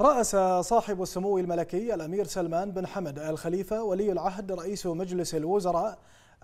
رأس صاحب السمو الملكي الأمير سلمان بن حمد آل خليفة ولي العهد رئيس مجلس الوزراء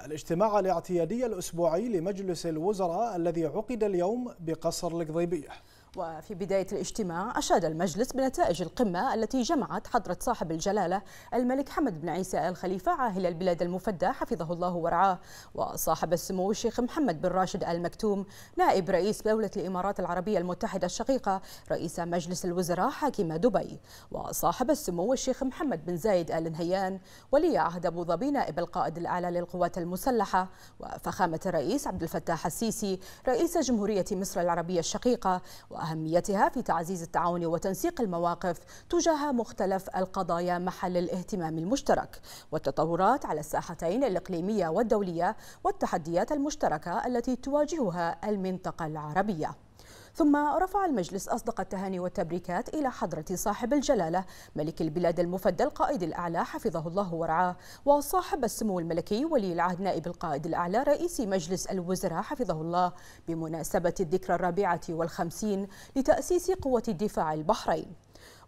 الاجتماع الاعتيادي الأسبوعي لمجلس الوزراء الذي عقد اليوم بقصر القضيبية وفي بداية الاجتماع أشاد المجلس بنتائج القمة التي جمعت حضرة صاحب الجلالة الملك حمد بن عيسى آل خليفة عاهل البلاد المفدى حفظه الله ورعاه وصاحب السمو الشيخ محمد بن راشد آل مكتوم نائب رئيس دولة الإمارات العربية المتحدة الشقيقة رئيس مجلس الوزراء حاكم دبي وصاحب السمو الشيخ محمد بن زايد آل نهيان ولي عهد أبو ظبي نائب القائد الأعلى للقوات المسلحة وفخامة الرئيس عبد الفتاح السيسي رئيس جمهورية مصر العربية الشقيقة واهميتها في تعزيز التعاون وتنسيق المواقف تجاه مختلف القضايا محل الاهتمام المشترك والتطورات على الساحتين الاقليميه والدوليه والتحديات المشتركه التي تواجهها المنطقه العربيه ثم رفع المجلس أصدق التهاني والتبريكات إلى حضرة صاحب الجلالة ملك البلاد المفدى القائد الأعلى حفظه الله ورعاه وصاحب السمو الملكي ولي العهد نائب القائد الأعلى رئيس مجلس الوزراء حفظه الله بمناسبة الذكرى الرابعة والخمسين لتأسيس قوة الدفاع البحرين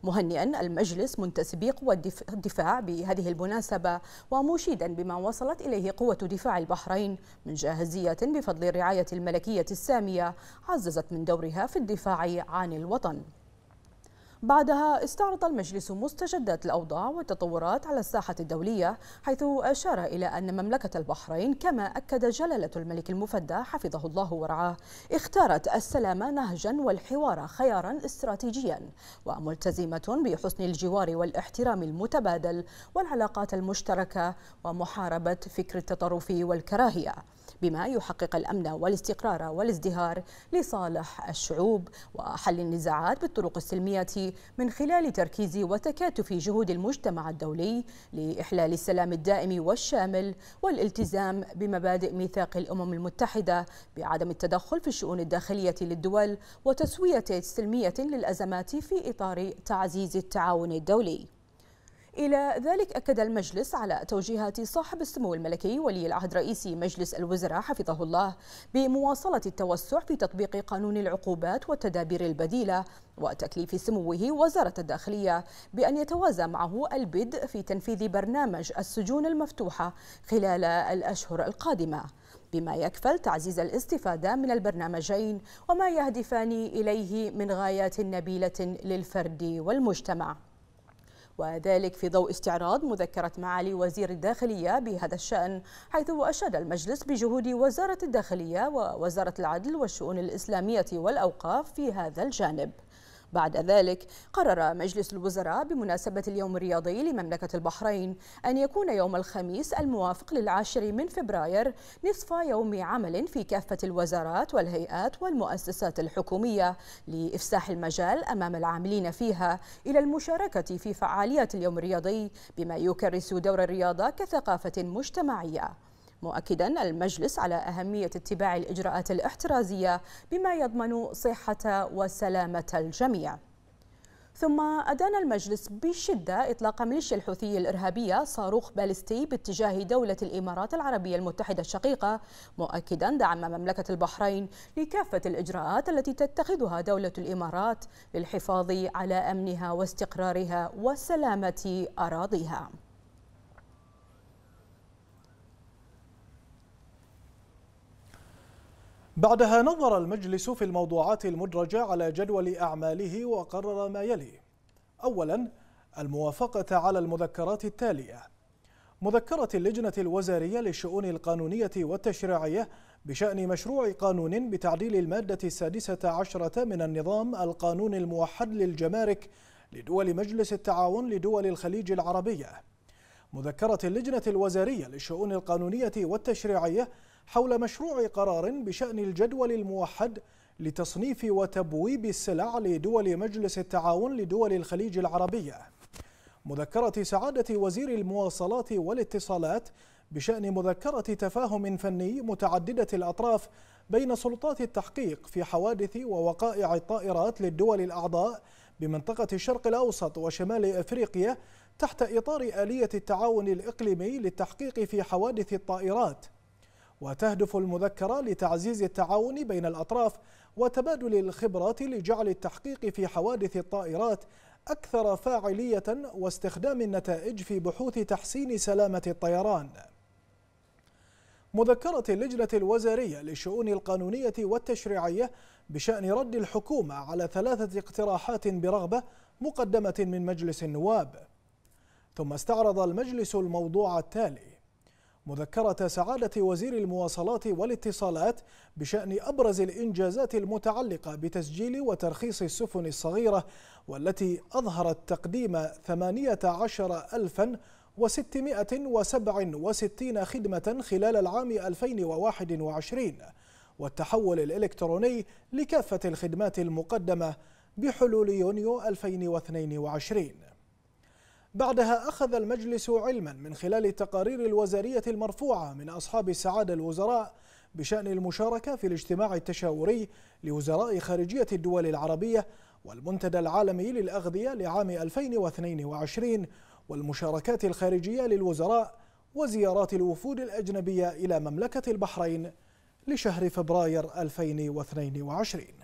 مهنئا المجلس منتسبي قوى الدفاع بهذه المناسبة ومشيدا بما وصلت إليه قوة دفاع البحرين من جاهزية بفضل الرعاية الملكية السامية عززت من دورها في الدفاع عن الوطن بعدها استعرض المجلس مستجدات الأوضاع والتطورات على الساحة الدولية حيث أشار إلى أن مملكة البحرين كما أكد جلالة الملك المفدى حفظه الله ورعاه اختارت السلام نهجا والحوار خيارا استراتيجيا وملتزمة بحسن الجوار والاحترام المتبادل والعلاقات المشتركة ومحاربة فكر التطرف والكراهية بما يحقق الأمن والاستقرار والازدهار لصالح الشعوب وحل النزاعات بالطرق السلمية من خلال تركيز وتكاتف جهود المجتمع الدولي لإحلال السلام الدائم والشامل والالتزام بمبادئ ميثاق الأمم المتحدة بعدم التدخل في الشؤون الداخلية للدول وتسوية سلمية للأزمات في إطار تعزيز التعاون الدولي إلى ذلك أكد المجلس على توجيهات صاحب السمو الملكي ولي العهد رئيس مجلس الوزراء حفظه الله بمواصلة التوسع في تطبيق قانون العقوبات والتدابير البديلة وتكليف سموه وزارة الداخلية بأن يتوازى معه البدء في تنفيذ برنامج السجون المفتوحة خلال الأشهر القادمة بما يكفل تعزيز الاستفادة من البرنامجين وما يهدفان إليه من غايات نبيلة للفرد والمجتمع وذلك في ضوء استعراض مذكرة معالي وزير الداخلية بهذا الشأن حيث أشاد المجلس بجهود وزارة الداخلية ووزارة العدل والشؤون الإسلامية والأوقاف في هذا الجانب بعد ذلك قرر مجلس الوزراء بمناسبة اليوم الرياضي لمملكة البحرين أن يكون يوم الخميس الموافق للعاشر من فبراير نصف يوم عمل في كافة الوزارات والهيئات والمؤسسات الحكومية لإفساح المجال أمام العاملين فيها إلى المشاركة في فعاليات اليوم الرياضي بما يكرس دور الرياضة كثقافة مجتمعية مؤكدا المجلس على أهمية اتباع الإجراءات الاحترازية بما يضمن صحة وسلامة الجميع ثم أدان المجلس بشدة إطلاق ميليشيا الحوثي الإرهابية صاروخ باليستي باتجاه دولة الإمارات العربية المتحدة الشقيقة مؤكدا دعم مملكة البحرين لكافة الإجراءات التي تتخذها دولة الإمارات للحفاظ على أمنها واستقرارها وسلامة أراضيها بعدها نظر المجلس في الموضوعات المدرجة على جدول أعماله وقرر ما يلي أولا الموافقة على المذكرات التالية مذكرة اللجنة الوزارية للشؤون القانونية والتشريعية بشأن مشروع قانون بتعديل المادة السادسة عشرة من النظام القانون الموحد للجمارك لدول مجلس التعاون لدول الخليج العربية مذكرة اللجنة الوزارية للشؤون القانونية والتشريعية حول مشروع قرار بشأن الجدول الموحد لتصنيف وتبويب السلع لدول مجلس التعاون لدول الخليج العربية مذكرة سعادة وزير المواصلات والاتصالات بشأن مذكرة تفاهم فني متعددة الأطراف بين سلطات التحقيق في حوادث ووقائع الطائرات للدول الأعضاء بمنطقة الشرق الأوسط وشمال أفريقيا تحت إطار آلية التعاون الإقليمي للتحقيق في حوادث الطائرات وتهدف المذكرة لتعزيز التعاون بين الأطراف وتبادل الخبرات لجعل التحقيق في حوادث الطائرات أكثر فاعلية واستخدام النتائج في بحوث تحسين سلامة الطيران مذكرة اللجنة الوزارية للشؤون القانونية والتشريعية بشأن رد الحكومة على ثلاثة اقتراحات برغبة مقدمة من مجلس النواب ثم استعرض المجلس الموضوع التالي مذكرة سعادة وزير المواصلات والاتصالات بشأن أبرز الإنجازات المتعلقة بتسجيل وترخيص السفن الصغيرة والتي أظهرت تقديم 18667 خدمة خلال العام 2021 والتحول الإلكتروني لكافة الخدمات المقدمة بحلول يونيو 2022 بعدها أخذ المجلس علما من خلال التقارير الوزارية المرفوعة من أصحاب السعادة الوزراء بشأن المشاركة في الاجتماع التشاوري لوزراء خارجية الدول العربية والمنتدى العالمي للأغذية لعام 2022 والمشاركات الخارجية للوزراء وزيارات الوفود الأجنبية إلى مملكة البحرين لشهر فبراير 2022